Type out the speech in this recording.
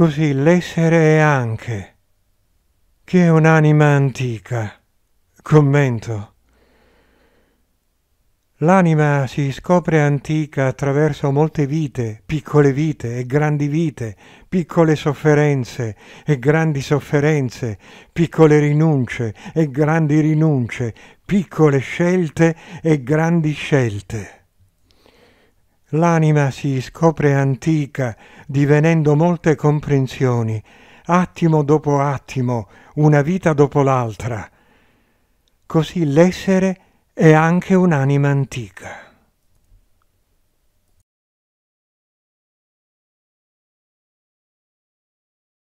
Così l'essere è anche, che è un'anima antica. Commento. L'anima si scopre antica attraverso molte vite, piccole vite e grandi vite, piccole sofferenze e grandi sofferenze, piccole rinunce e grandi rinunce, piccole scelte e grandi scelte l'anima si scopre antica, divenendo molte comprensioni, attimo dopo attimo, una vita dopo l'altra. Così l'essere è anche un'anima antica.